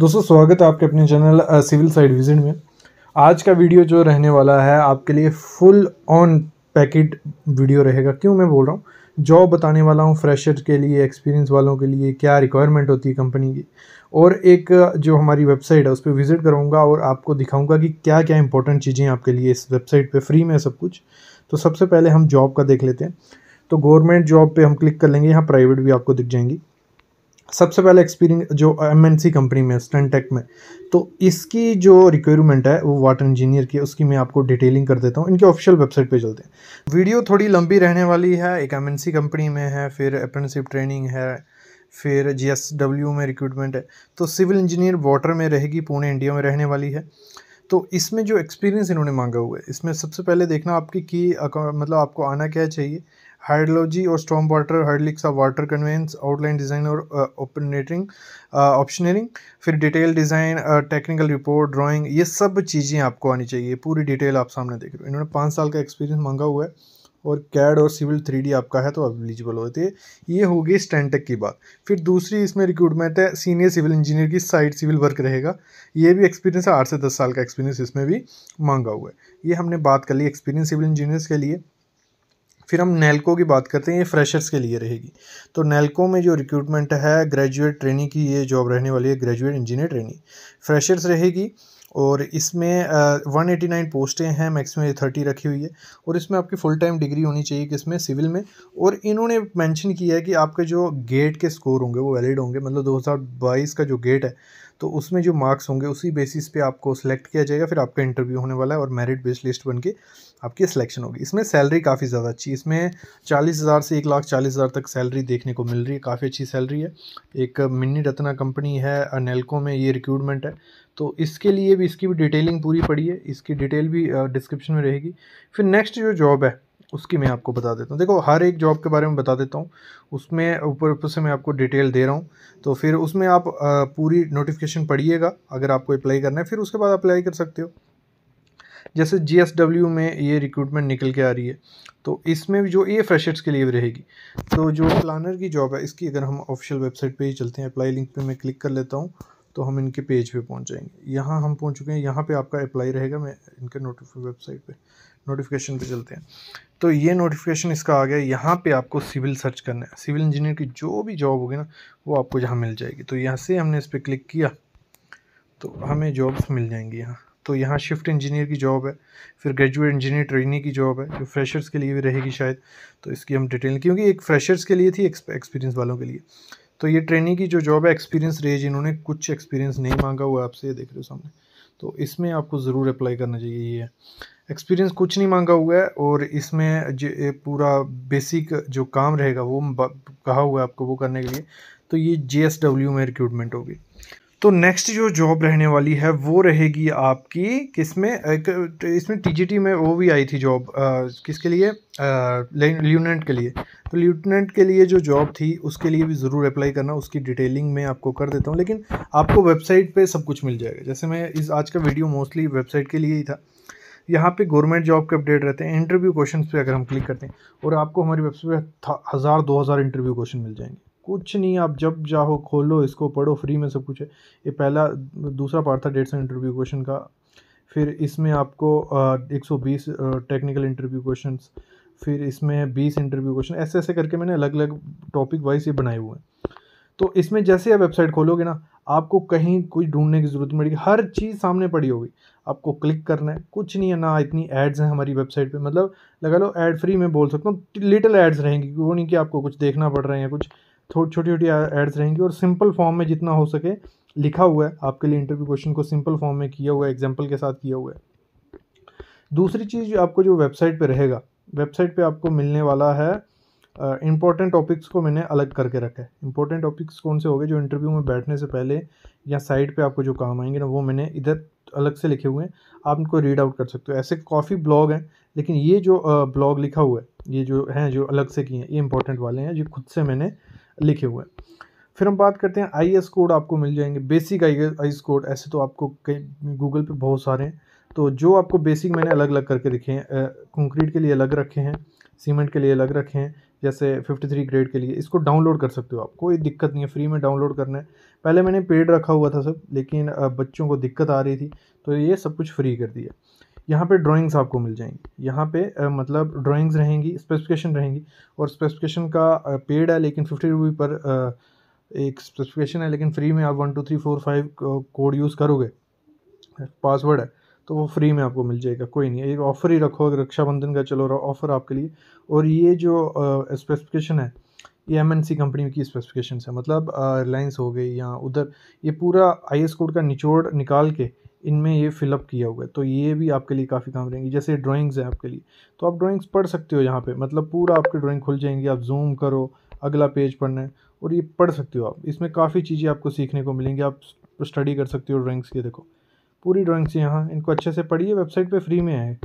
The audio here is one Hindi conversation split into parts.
दोस्तों स्वागत है आपके अपने चैनल सिविल साइड विजिट में आज का वीडियो जो रहने वाला है आपके लिए फुल ऑन पैकेट वीडियो रहेगा क्यों मैं बोल रहा हूँ जॉब बताने वाला हूँ फ्रेशर के लिए एक्सपीरियंस वालों के लिए क्या रिक्वायरमेंट होती है कंपनी की और एक जो हमारी वेबसाइट है उस पर विज़िट करूँगा और आपको दिखाऊँगा कि क्या क्या इंपॉर्टेंट चीज़ें आपके लिए इस वेबसाइट पर फ्री में सब कुछ तो सबसे पहले हम जॉब का देख लेते हैं तो गवर्नमेंट जॉब पर हम क्लिक कर लेंगे यहाँ प्राइवेट भी आपको दिख जाएंगी सबसे पहले एक्सपीरियंस जो सी कंपनी में स्टनटेक में तो इसकी जो रिक्वायरमेंट है वो वाटर इंजीनियर की उसकी मैं आपको डिटेलिंग कर देता हूँ इनके ऑफिशियल वेबसाइट पे चलते हैं वीडियो थोड़ी लंबी रहने वाली है एक सी कंपनी में है फिर अप्रेंटिसिप ट्रेनिंग है फिर डब्ल्यू में रिक्रूटमेंट है तो सिविल इंजीनियर वाटर में रहेगी पुणे इंडिया में रहने वाली है तो इसमें जो एक्सपीरियंस इन्होंने मांगा हुआ है इसमें सबसे पहले देखना आपकी की मतलब आपको आना क्या चाहिए हाइड्रोलॉजी और storm water hydraulics of water conveyance outline design और ओपनेटिंग uh, ऑप्शनरिंग uh, फिर detail design technical report drawing ये सब चीज़ें आपको आनी चाहिए पूरी डिटेल आप सामने देख रहे हो इन्होंने पाँच साल का एक्सपीरियंस मांगा हुआ है और कैड और सिविल थ्री आपका है तो आप एलिजिबल होते है ये होगी स्टैंडटेक की बात फिर दूसरी इसमें रिक्रूटमेंट है सीनियर सिविल इंजीनियर की साइड सिविल वर्क रहेगा ये भी एक्सपीरियंस है आठ से दस साल का एक्सपीरियंस इसमें भी मांगा हुआ है ये हमने बात कर ली एक्सपीरियंस सिविल इंजीनियर्स के लिए फिर हम नेल्को की बात करते हैं ये फ्रेशर्स के लिए रहेगी तो नेल्को में जो रिक्रूटमेंट है ग्रेजुएट ट्रेनिंग की ये जॉब रहने वाली है ग्रेजुएट इंजीनियर ट्रेनिंग फ्रेशर्स रहेगी और इसमें वन एटी नाइन पोस्टें हैं मैक्सिमम थर्टी रखी हुई है और इसमें आपकी फुल टाइम डिग्री होनी चाहिए किसमें सिविल में और इन्होंने मेंशन किया है कि आपके जो गेट के स्कोर होंगे वो वैलिड होंगे मतलब 2022 का जो गेट है तो उसमें जो मार्क्स होंगे उसी बेसिस पे आपको सेलेक्ट किया जाएगा फिर आपका इंटरव्यू होने वाला है और मेरिट बेस्ड लिस्ट बन के आपकी सिलेक्शन होगी इसमें सैलरी काफ़ी ज़्यादा अच्छी इसमें चालीस हज़ार से एक लाख चालीस हज़ार तक सैलरी देखने को मिल रही है काफ़ी अच्छी सैलरी है एक मिनी रत्ना कंपनी है अनेलको में ये रिक्रूटमेंट है तो इसके लिए भी इसकी भी डिटेलिंग पूरी पड़ी है इसकी डिटेल भी डिस्क्रिप्शन में रहेगी फिर नेक्स्ट जो जॉब है उसकी मैं आपको बता देता हूँ देखो हर एक जॉब के बारे में बता देता हूँ उसमें ऊपर ऊपर से मैं आपको डिटेल दे रहा हूँ तो फिर उसमें आप पूरी नोटिफिकेशन पढ़िएगा अगर आपको अप्लाई करना है फिर उसके बाद अप्लाई कर सकते हो जैसे जीएसडब्ल्यू में ये रिक्रूटमेंट निकल के आ रही है तो इसमें भी जो ये फ्रेशर्स के लिए भी रहेगी तो जो प्लानर की जॉब है इसकी अगर हम ऑफिशियल वेबसाइट पे ही चलते हैं अप्लाई लिंक पे मैं क्लिक कर लेता हूँ तो हम इनके पेज पे पहुंच जाएंगे यहाँ हम पहुंच चुके हैं यहाँ पे आपका अप्लाई रहेगा मैं इनके नोटिफ वेबसाइट पे नोटिफिकेशन पे चलते हैं तो ये नोटिफिकेशन इसका आ गया यहाँ पे आपको सिविल सर्च करना है सिविल इंजीनियर की जो भी जॉब होगी ना वो आपको जहाँ मिल जाएगी तो यहाँ से हमने इस पर क्लिक किया तो हमें जॉब्स मिल जाएंगी यहाँ तो यहाँ शिफ्ट इंजीनियर की जॉब है फिर ग्रेजुएट इंजीनियर ट्रेनिंग की जॉब है जो फ्रेशर्स के लिए भी रहेगी शायद तो इसकी हम डिटेल क्योंकि एक फ्रेशर्स के लिए थी एक्सपीरियंस वालों के लिए तो ये ट्रेनिंग की जो जॉब है एक्सपीरियंस रेज इन्होंने कुछ एक्सपीरियंस नहीं मांगा हुआ आपसे ये देख रहे हो सामने तो इसमें आपको ज़रूर अप्लाई करना चाहिए ये एक्सपीरियंस कुछ नहीं मांगा हुआ है और इसमें जो पूरा बेसिक जो काम रहेगा वो कहा हुआ है आपको वो करने के लिए तो ये जे में रिक्रूटमेंट होगी तो नेक्स्ट जो जॉब रहने वाली है वो रहेगी आपकी किसमें इसमें टीजीटी में वो भी आई थी जॉब किसके लिए ल्यूटनेंट के लिए तो ल्यूटनेंट के लिए जो जॉब थी उसके लिए भी ज़रूर अप्लाई करना उसकी डिटेलिंग में आपको कर देता हूँ लेकिन आपको वेबसाइट पे सब कुछ मिल जाएगा जैसे मैं इस आज का वीडियो मोस्टली वेबसाइट के लिए ही था यहाँ पे गवर्नमेंट जॉब के अपडेट रहते हैं इंटरव्यू क्वेश्चन पे अगर हम क्लिक करते हैं और आपको हमारी वेबसाइट पर हज़ार दो हज़ार इंटरव्यू क्वेश्चन मिल जाएंगे कुछ नहीं आप जब जाओ खोलो इसको पढ़ो फ्री में सब कुछ है ये पहला दूसरा पार्ट था डेढ़ सौ इंटरव्यू क्वेश्चन का फिर इसमें आपको एक सौ बीस टेक्निकल इंटरव्यू क्वेश्चन फिर इसमें बीस इंटरव्यू क्वेश्चन ऐसे ऐसे करके मैंने अलग अलग टॉपिक वाइज ये बनाए हुए हैं तो इसमें जैसे आप वेबसाइट खोलोगे ना आपको कहीं कुछ ढूंढने की ज़रूरत नहीं पड़ेगी हर चीज़ सामने पड़ी होगी आपको क्लिक करना है कुछ नहीं है ना इतनी एड्स हैं हमारी वेबसाइट पे मतलब लगा लो एड फ्री में बोल सकता हूँ लिटिल एड्स रहेंगी वो नहीं कि आपको कुछ देखना पड़ रहा है या कुछ थोड़ी छोटी छोटी एड्स रहेंगी और सिंपल फॉर्म में जितना हो सके लिखा हुआ है आपके लिए इंटरव्यू क्वेश्चन को सिंपल फॉर्म में किया हुआ है एग्जाम्पल के साथ किया हुआ है दूसरी चीज़ आपको जो वेबसाइट पे रहेगा वेबसाइट पे आपको मिलने वाला है इंपॉर्टेंट टॉपिक्स को मैंने अलग करके रखा है इंपॉर्टेंट टॉपिक्स कौन से हो गए जो इंटरव्यू में बैठने से पहले या साइट पे आपको जो काम आएंगे ना वो मैंने इधर अलग से लिखे हुए हैं आप उनको रीड आउट कर सकते हो ऐसे काफ़ी ब्लॉग हैं लेकिन ये जो ब्लॉग लिखा हुआ है ये जो हैं जो अलग से किए हैं ये इंपॉर्टेंट वाले हैं जो खुद से मैंने लिखे हुए हैं फिर हम बात करते हैं आई एस कोड आपको मिल जाएंगे बेसिक आई एस कोड ऐसे तो आपको कई गूगल पे बहुत सारे हैं तो जो आपको बेसिक मैंने अलग अलग करके रखे हैं कंक्रीट के लिए अलग रखे हैं सीमेंट के लिए अलग रखे हैं जैसे 53 ग्रेड के लिए इसको डाउनलोड कर सकते हो आप कोई दिक्कत नहीं है फ्री में डाउनलोड करना है पहले मैंने पेड रखा हुआ था सब लेकिन बच्चों को दिक्कत आ रही थी तो ये सब कुछ फ्री कर दिया यहाँ पे ड्राइंग्स आपको मिल जाएंगी यहाँ पे आ, मतलब ड्राइंग्स रहेंगी स्पेसिफिकेशन रहेंगी और स्पेसिफिकेशन का पेड है लेकिन फिफ्टी रुपी पर आ, एक स्पेसिफिकेशन है लेकिन फ्री में आप one two three four five code use करोगे पासवर्ड है तो वो फ्री में आपको मिल जाएगा कोई नहीं एक ऑफ़र ही रखो रक्षाबंधन का चलो ऑफ़र आपके लिए और ये जो स्पेसिफिकेशन है ये एम कंपनी की स्पेसिफिकेशन है मतलब रिलायंस हो गई या उधर ये पूरा आई कोड का निचोड़ निकाल के इनमें ये फिलअप किया हुआ है तो ये भी आपके लिए काफ़ी काम रहेंगी जैसे ड्राइंग्स हैं आपके लिए तो आप ड्राइंग्स पढ़ सकते हो यहाँ पे मतलब पूरा आपकी ड्राइंग खुल जाएंगी आप जूम करो अगला पेज पढ़ना है और ये पढ़ सकते हो आप इसमें काफ़ी चीज़ें आपको सीखने को मिलेंगी आप स्टडी कर सकते हो ड्राइंग्स की देखो पूरी ड्राॅइंग्स यहाँ इनको अच्छे से पढ़िए वेबसाइट पर फ्री में आए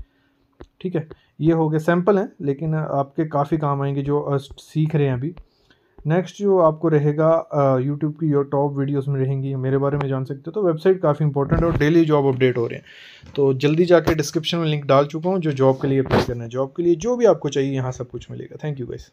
ठीक है ये हो गया सैम्पल हैं लेकिन आपके काफ़ी काम आएंगे जो सीख रहे हैं अभी नेक्स्ट जो आपको रहेगा यूट्यूब की योर टॉप वीडियोस में रहेंगी मेरे बारे में जान सकते हो तो वेबसाइट काफ़ी इंपॉर्टेंट है और डेली जॉब अपडेट हो रहे हैं तो जल्दी जाके डिस्क्रिप्शन में लिंक डाल चुका हूँ जो जॉब के लिए अप्लाई करना है जॉब के लिए जो भी आपको चाहिए यहाँ सब कुछ मिलेगा थैंक यू गाइस